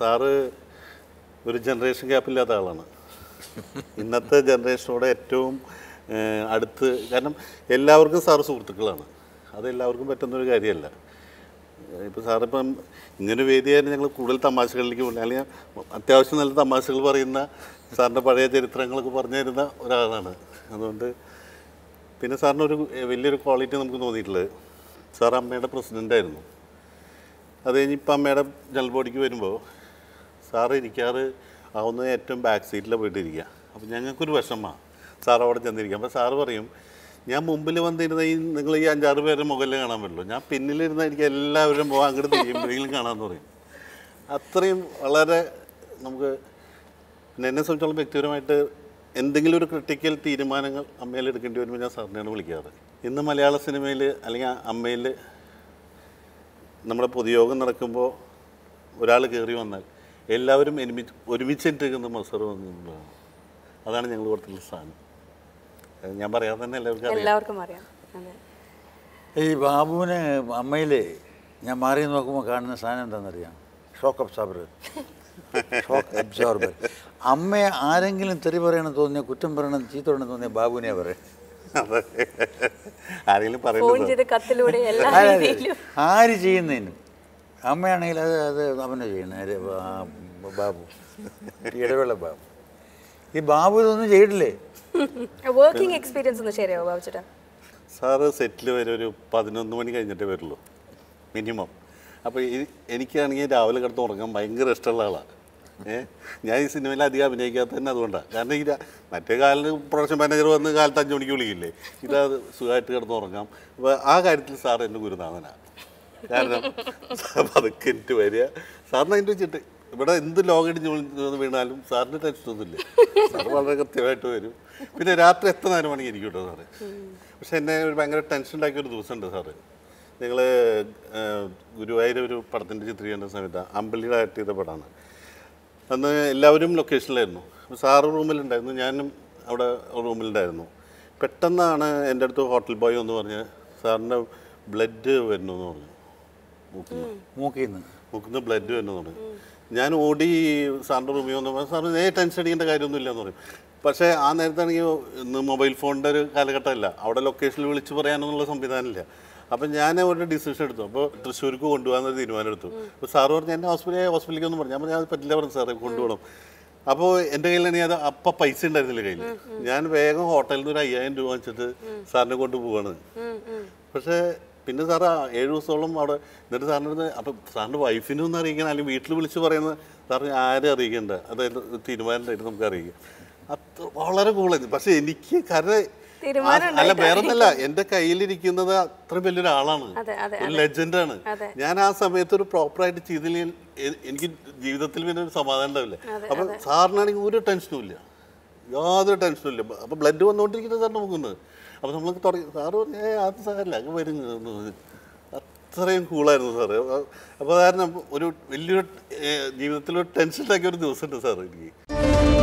sir ഒരു generation ഗ്യാപ്പില്ലാത്ത ആളാണ് ഇന്നത്തെ ജനറേഷനോട് ഏറ്റവും അടുത്ത് കാരണം എല്ലാവർക്കും സാറ് സുഹൃത്തുക്കളാണ് അത് എല്ലാവർക്കും പറ്റുന്നൊരു കാര്യമല്ല ഇപ്പോൾ സാറിപ്പം ഇങ്ങനെ വേദിയായിരുന്നു ഞങ്ങൾ കൂടുതൽ തമാശകളിലേക്ക് പോകുന്നത് അല്ലെങ്കിൽ അത്യാവശ്യം നല്ല തമാശകൾ പറയുന്ന സാറിൻ്റെ പഴയ ചരിത്രങ്ങളൊക്കെ പറഞ്ഞു തരുന്ന ഒരാളാണ് അതുകൊണ്ട് പിന്നെ സാറിന് ഒരു വലിയൊരു ക്വാളിറ്റി നമുക്ക് തോന്നിയിട്ടുള്ളത് സാർ അമ്മയുടെ പ്രസിഡൻ്റായിരുന്നു അത് കഴിഞ്ഞ് ഇപ്പം അമ്മയുടെ ജനറൽ ബോഡിക്ക് വരുമ്പോൾ സാർ ഇരിക്കാറ് ആവുന്ന ഏറ്റവും ബാക്ക് സീറ്റിൽ പോയിട്ട് ഇരിക്കുക അപ്പം ഞങ്ങൾക്കൊരു വിഷമമാണ് സാർ അവിടെ ചെന്നിരിക്കുക അപ്പോൾ സാറ് പറയും ഞാൻ മുമ്പിൽ വന്നിരുന്ന ഈ നിങ്ങൾ ഈ അഞ്ചാറ് പേരെ മുകളിൽ കാണാൻ പറ്റുള്ളൂ ഞാൻ പിന്നിലിരുന്ന എനിക്ക് എല്ലാവരും പോകാൻ അങ്ങോട്ട് തിരിയുമ്പോഴെങ്കിലും കാണാമെന്ന് പറയും അത്രയും വളരെ നമുക്ക് എന്നെ സംബന്ധിച്ചോളം വ്യക്തിപരമായിട്ട് എന്തെങ്കിലും ഒരു ക്രിട്ടിക്കൽ തീരുമാനങ്ങൾ അമ്മയിൽ എടുക്കേണ്ടി വരുമ്പോൾ ഞാൻ സാറിനെയാണ് വിളിക്കാറ് ഇന്ന് മലയാള സിനിമയിൽ അല്ലെങ്കിൽ അമ്മയിൽ നമ്മുടെ പൊതുയോഗം നടക്കുമ്പോൾ ഒരാൾ കയറി വന്നാൽ എല്ലാവരും ഒരുമിച്ച് ഒരുമിച്ചിട്ടിരിക്കുന്ന മത്സരം എന്നുള്ളതാണ് അതാണ് ഞങ്ങൾ കൊടുത്തുള്ള സ്ഥാനം ഞാൻ പറയാതെ തന്നെ എല്ലാവർക്കും എല്ലാവർക്കും അറിയാം ഈ ബാബുവിന് അമ്മയിലെ ഞാൻ മാറി നോക്കുമ്പോൾ കാണുന്ന സാധനം എന്താണെന്നറിയാം ഷോക്ക് അബ്സോർബർ ഷോക്ക് അബ്സോർബർ അമ്മയെ ആരെങ്കിലും തെറി പറയണം തോന്നിയ കുറ്റം പറയണം ചീത്ത പറയണം തോന്നിയ ബാബുവിനെ പറയാം ആര് ചെയ്യുന്നതിനും അമ്മയാണെങ്കിൽ അത് അത് അവനെ ചെയ്യുന്നത് ബാബു ഇടവേള ബാബു ഈ ബാബു ഇതൊന്നും ചെയ്തിട്ടില്ലേ വർക്കിംഗ് എക്സ്പീരിയൻസ് ഒന്ന് ശരിയാവോ ബാബു ചേട്ടാ സാറ് സെറ്റിൽ വരെ ഒരു പതിനൊന്ന് മണി കഴിഞ്ഞിട്ടേ വരുള്ളൂ മിനിമം അപ്പോൾ ഈ എനിക്കാണെങ്കിൽ രാവിലെ കിടന്ന് ഉറങ്ങാൻ ഭയങ്കര ഇഷ്ടമുള്ള ആളാണ് ഏഹ് ഞാൻ ഈ സിനിമയിൽ അധികം അഭിനയിക്കാത്ത തന്നെ അതുകൊണ്ടാണ് കാരണം ഈ മറ്റേ കാലിന് പ്രൊഡക്ഷൻ മാനേജർ വന്ന് കാലത്ത് അഞ്ച് മണിക്ക് വിളിക്കില്ലേ ഇതാ സുഖമായിട്ട് കിടന്ന് ഉറങ്ങാം അപ്പോൾ ആ കാര്യത്തിൽ സാർ എൻ്റെ ഗുരുനാഥനാണ് കാരണം അതൊക്കെ എനിക്ക് വരിക സാറിന് അതിൻ്റെ വെച്ചിട്ട് ഇവിടെ എന്ത് ലോകടി വീണാലും സാറിന് ടെൻഷനൊന്നുമില്ല സാർ വളരെ കൃത്യമായിട്ട് വരും പിന്നെ രാത്രി എത്ര നേരം മണിക്ക് ഇരിക്കും കേട്ടോ സാറ് പക്ഷെ എന്നെ ഒരു ഭയങ്കര ടെൻഷൻ ഉണ്ടാക്കിയ ഒരു ദിവസമുണ്ട് സാറ് നിങ്ങൾ ഗുരുവായൂർ ഒരു പടത്തിൻ്റെ ചിത്രീകരണ സമയത്ത് അമ്പലിയുടെ ആക്ട് ചെയ്ത പടമാണ് അന്ന് എല്ലാവരും ലൊക്കേഷനിലായിരുന്നു അപ്പോൾ സാറ് റൂമിലുണ്ടായിരുന്നു ഞാനും അവിടെ റൂമിലുണ്ടായിരുന്നു പെട്ടെന്നാണ് എൻ്റെ അടുത്ത് ഹോട്ടൽ ബോയ് എന്ന് പറഞ്ഞ് സാറിൻ്റെ ബ്ലഡ് വരുന്നു എന്ന് പറഞ്ഞു മൂക്കിൽ നിന്ന് മൂക്കിൽ ബ്ലഡ് ഞാൻ ഓടി സാറിൻ്റെ റൂമിൽ വന്നു സാറ് നേരെ ടെൻഷൻ അടിക്കേണ്ട കാര്യമൊന്നും ഇല്ലെന്ന് പറയും പക്ഷേ ആ നേരത്താണെങ്കിൽ ഇന്ന് മൊബൈൽ ഫോണിൻ്റെ ഒരു കാലഘട്ടമല്ല അവിടെ ലൊക്കേഷനിൽ വിളിച്ച് പറയാനൊന്നുള്ള സംവിധാനമില്ല അപ്പം ഞാൻ ഒരു ഡിസിഷൻ എടുത്തു അപ്പോൾ തൃശ്ശൂർക്ക് കൊണ്ടുപോകാൻ തീരുമാനം എടുത്തു അപ്പോൾ സാറ് പറഞ്ഞു എൻ്റെ ഹോസ്പിറ്റലിൽ ഹോസ്പിറ്റലിലേക്ക് ഒന്നും പറഞ്ഞു ഞാൻ അത് പറ്റില്ല പറഞ്ഞു സാറേ കൊണ്ടുപോകണം അപ്പോൾ എൻ്റെ കയ്യിൽ തന്നെ അത് അപ്പം പൈസ ഉണ്ടായിരുന്നില്ല കയ്യിൽ ഞാൻ വേഗം ഹോട്ടലിൽ നിന്ന് ഒരു അയ്യായിരം രൂപ വെച്ചിട്ട് സാറിനെ കൊണ്ടുപോവാണ് പക്ഷേ പിന്നെ സാറ് ഏഴ് ദിവസത്തോളം അവിടെ എന്നിട്ട് സാറിൻ്റെ അപ്പം സാറിൻ്റെ വൈഫിനെ ഒന്ന് അറിയിക്കണം അല്ലെങ്കിൽ വീട്ടിൽ വിളിച്ച് പറയുന്നത് സാറിന് ആരും അറിയിക്കേണ്ട അതായത് തീരുമാനമായിട്ട് നമുക്ക് അറിയിക്കാം അത് വളരെ കൂളായിരുന്നു പക്ഷെ എനിക്ക് കര അല്ല വേറൊന്നല്ല എന്റെ കയ്യിലിരിക്കുന്നത് അത്ര വലിയൊരാളാണ് ഒരു ലെജൻഡാണ് ഞാൻ ആ സമയത്ത് ഒരു പ്രോപ്പറായിട്ട് ചെയ്തില്ലെങ്കിൽ എനിക്ക് ജീവിതത്തിൽ പിന്നെ ഒരു സമാധാനം ഉണ്ടാവില്ല അപ്പൊ സാറിനാണെങ്കിൽ ഒരു ടെൻഷനും ഇല്ല യാതൊരു ടെൻഷനും ഇല്ല അപ്പൊ ബ്ലഡ് വന്നുകൊണ്ടിരിക്കുന്ന സാറിന് നോക്കുന്നത് അപ്പോൾ നമ്മൾ തുടങ്ങി സാറ് പറഞ്ഞു ഏ അത് സാറല്ല അങ്ങ് വരും അത്രയും കൂളായിരുന്നു സാറ് അപ്പോൾ കാരണം ഒരു വലിയൊരു ജീവിതത്തിലൊരു ടെൻഷനിലാക്കിയ ഒരു ദിവസമുണ്ട് സാറ് എനിക്ക്